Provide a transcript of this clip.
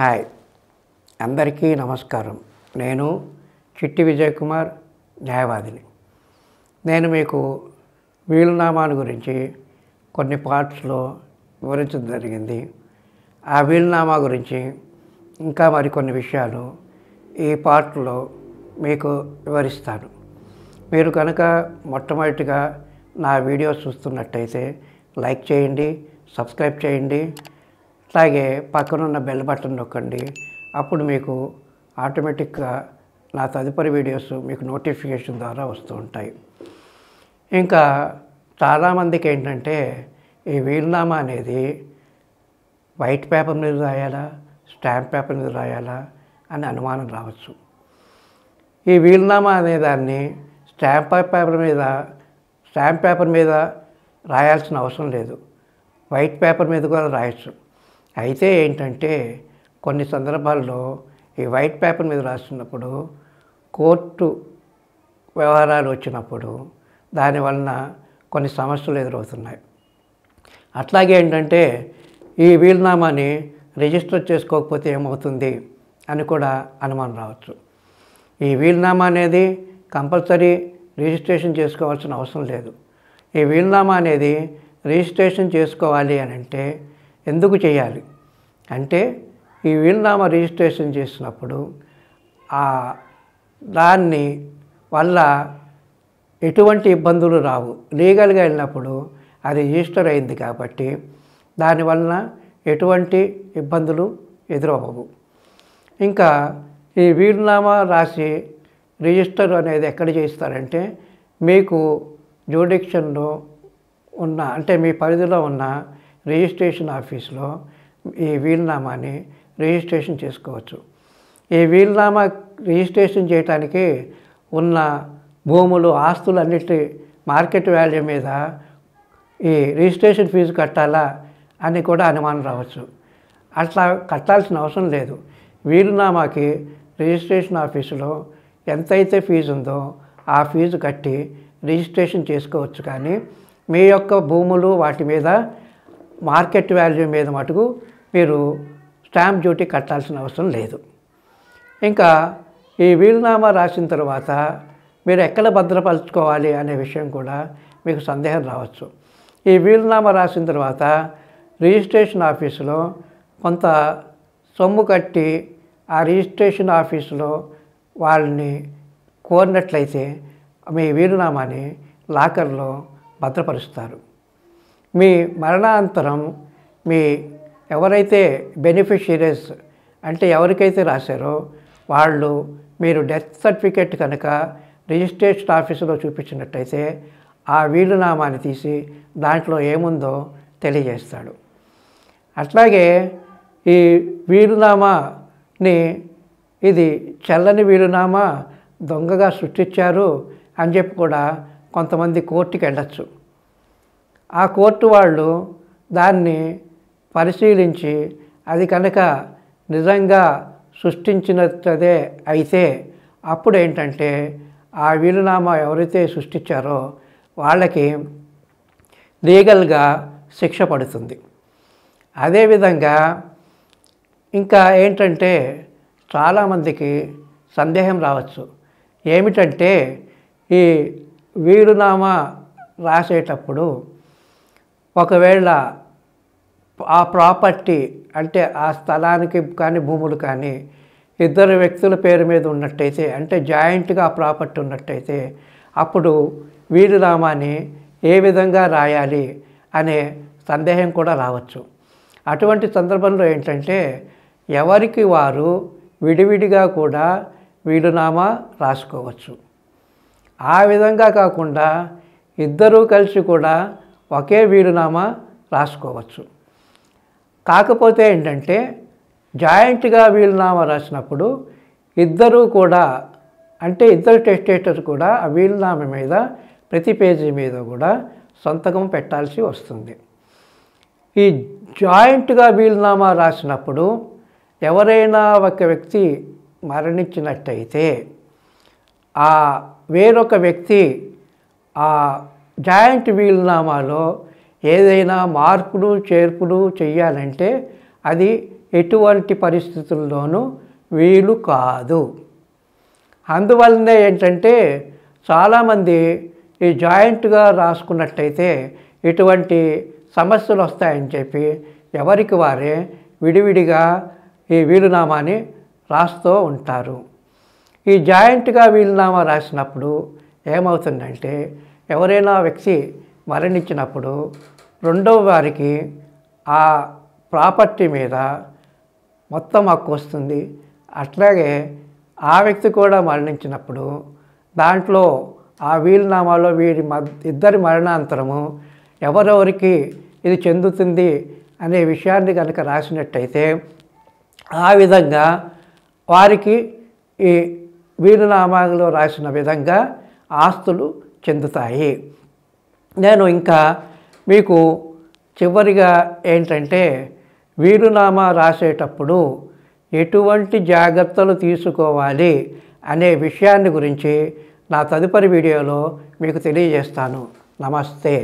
hi అందరికీ నమస్కారం నేను చిట్టి విజయ్ కుమార్ న్యాయవాదిని నేను మీకు వీలునామాను గురించి కొన్ని పార్ట్స్లో వివరించడం జరిగింది ఆ వీలునామా గురించి ఇంకా మరికొన్ని విషయాలు ఈ పార్ట్లో మీకు వివరిస్తాను మీరు కనుక మొట్టమొదటిగా నా వీడియోస్ చూస్తున్నట్టయితే లైక్ చేయండి సబ్స్క్రైబ్ చేయండి అలాగే పక్కనున్న బెల్ బటన్ నొక్కండి అప్పుడు మీకు ఆటోమేటిక్గా నా తదుపరి వీడియోస్ మీకు నోటిఫికేషన్ ద్వారా వస్తూ ఉంటాయి ఇంకా చాలామందికి ఏంటంటే ఈ వీలునామా అనేది వైట్ పేపర్ మీద రాయాలా స్టాంప్ పేపర్ మీద రాయాలా అని అనుమానం రావచ్చు ఈ వీలునామా అనే దాన్ని స్టాంప్ పేపర్ మీద స్టాంప్ పేపర్ మీద రాయాల్సిన అవసరం లేదు వైట్ పేపర్ మీద కూడా రాయచ్చు అయితే ఏంటంటే కొన్ని సందర్భాల్లో ఈ వైట్ పేపర్ మీద రాస్తున్నప్పుడు కోర్టు వ్యవహారాలు వచ్చినప్పుడు దానివలన కొన్ని సమస్యలు ఎదురవుతున్నాయి అట్లాగే ఏంటంటే ఈ వీలునామాని రిజిస్టర్ చేసుకోకపోతే ఏమవుతుంది అని కూడా అనుమానం రావచ్చు ఈ వీలునామా అనేది కంపల్సరీ రిజిస్ట్రేషన్ చేసుకోవాల్సిన అవసరం లేదు ఈ వీలునామా అనేది రిజిస్ట్రేషన్ చేసుకోవాలి అని అంటే ఎందుకు చేయాలి అంటే ఈ వీలునామా రిజిస్ట్రేషన్ చేసినప్పుడు ఆ దాన్ని వల్ల ఎటువంటి ఇబ్బందులు రావు లీగల్గా వెళ్ళినప్పుడు అది రిజిస్టర్ అయింది కాబట్టి దానివలన ఎటువంటి ఇబ్బందులు ఎదురవ్వవు ఇంకా ఈ వీలునామా రాసి రిజిస్టర్ అనేది ఎక్కడ చేస్తారంటే మీకు జ్యూడిక్షన్లో ఉన్న అంటే మీ పరిధిలో ఉన్న రిజిస్ట్రేషన్ ఆఫీస్లో ఈ వీలునామాని రిజిస్ట్రేషన్ చేసుకోవచ్చు ఈ వీలునామా రిజిస్ట్రేషన్ చేయటానికి ఉన్న భూములు ఆస్తులు అన్నిటి మార్కెట్ వాల్యూ మీద ఈ రిజిస్ట్రేషన్ ఫీజు కట్టాలా అని కూడా అనుమానం రావచ్చు అట్లా కట్టాల్సిన అవసరం లేదు వీలునామాకి రిజిస్ట్రేషన్ ఆఫీసులో ఎంతైతే ఫీజు ఉందో ఆ ఫీజు కట్టి రిజిస్ట్రేషన్ చేసుకోవచ్చు కానీ మీ యొక్క భూములు వాటి మీద మార్కెట్ వాల్యూ మీద మటుకు మీరు స్టాంప్ డ్యూటీ కట్టాల్సిన అవసరం లేదు ఇంకా ఈ వీలునామా రాసిన తర్వాత మీరు ఎక్కడ భద్రపరచుకోవాలి అనే విషయం కూడా మీకు సందేహం రావచ్చు ఈ వీలునామా రాసిన తర్వాత రిజిస్ట్రేషన్ ఆఫీసులో కొంత సొమ్ము కట్టి ఆ రిజిస్ట్రేషన్ ఆఫీసులో వాళ్ళని కోరినట్లయితే మీ వీలునామాని లాకర్లో భద్రపరుస్తారు మీ మరణానంతరం మీ ఎవరైతే బెనిఫిషియరీస్ అంటే ఎవరికైతే రాశారో వాళ్ళు మీరు డెత్ సర్టిఫికేట్ కనుక రిజిస్ట్రేషన్ ఆఫీసులో చూపించినట్టయితే ఆ వీలునామాని తీసి దాంట్లో ఏముందో తెలియజేస్తాడు అట్లాగే ఈ వీలునామాని ఇది చల్లని వీలునామా దొంగగా సృష్టించారు అని చెప్పి కూడా కొంతమంది కోర్టుకి వెళ్ళచ్చు ఆ కోర్టు వాళ్ళు దాన్ని పరిశీలించి అది కనుక నిజంగా సృష్టించినదే అయితే అప్పుడు ఏంటంటే ఆ వీలునామా ఎవరైతే సృష్టించారో వాళ్ళకి లీగల్గా శిక్ష పడుతుంది అదేవిధంగా ఇంకా ఏంటంటే చాలామందికి సందేహం రావచ్చు ఏమిటంటే ఈ వీలునామా రాసేటప్పుడు ఒకవేళ ఆ ప్రాపర్టీ అంటే ఆ స్థలానికి కానీ భూములు కానీ ఇద్దరు వ్యక్తుల పేరు మీద ఉన్నట్టయితే అంటే జాయింట్గా ఆ ప్రాపర్టీ ఉన్నట్టయితే అప్పుడు వీలునామాని ఏ విధంగా రాయాలి అనే సందేహం కూడా రావచ్చు అటువంటి సందర్భంలో ఏంటంటే ఎవరికి వారు విడివిడిగా కూడా వీడునామా రాసుకోవచ్చు ఆ విధంగా కాకుండా ఇద్దరూ కలిసి కూడా ఒకే వీలునామా రాసుకోవచ్చు కాకపోతే ఏంటంటే జాయింట్గా వీలునామా రాసినప్పుడు ఇద్దరూ కూడా అంటే ఇద్దరు టెస్టేటర్ కూడా ఆ వీలునామా మీద ప్రతి పేజీ మీద కూడా సంతకం పెట్టాల్సి వస్తుంది ఈ జాయింట్గా వీలునామా రాసినప్పుడు ఎవరైనా ఒక వ్యక్తి మరణించినట్టయితే ఆ వేరొక వ్యక్తి ఆ జాయింట్ వీలునామాలో ఏదైనా మార్పులు చేర్పులు చేయాలంటే అది ఎటువంటి పరిస్థితుల్లోనూ వీలు కాదు అందువల్లనే ఏంటంటే చాలామంది ఈ జాయింట్గా రాసుకున్నట్టయితే ఇటువంటి సమస్యలు వస్తాయని చెప్పి ఎవరికి వారే విడివిడిగా ఈ వీలునామాని రాస్తూ ఉంటారు ఈ జాయింట్గా వీలునామా రాసినప్పుడు ఏమవుతుందంటే ఎవరైనా వ్యక్తి మరణించినప్పుడు రెండవ వారికి ఆ ప్రాపర్టీ మీద మొత్తం హక్కు వస్తుంది అట్లాగే ఆ వ్యక్తి కూడా మరణించినప్పుడు దాంట్లో ఆ వీలునామాలో వీరి ఇద్దరి మరణాంతరము ఎవరెవరికి ఇది చెందుతుంది అనే విషయాన్ని కనుక రాసినట్టయితే ఆ విధంగా వారికి ఈ వీలునామాలో రాసిన విధంగా ఆస్తులు చెందుతాయి నేను ఇంకా మీకు చివరిగా ఏంటంటే వీరునామా రాసేటప్పుడు ఎటువంటి జాగ్రత్తలు తీసుకోవాలి అనే విషయాన్ని గురించి నా తదుపరి వీడియోలో మీకు తెలియజేస్తాను నమస్తే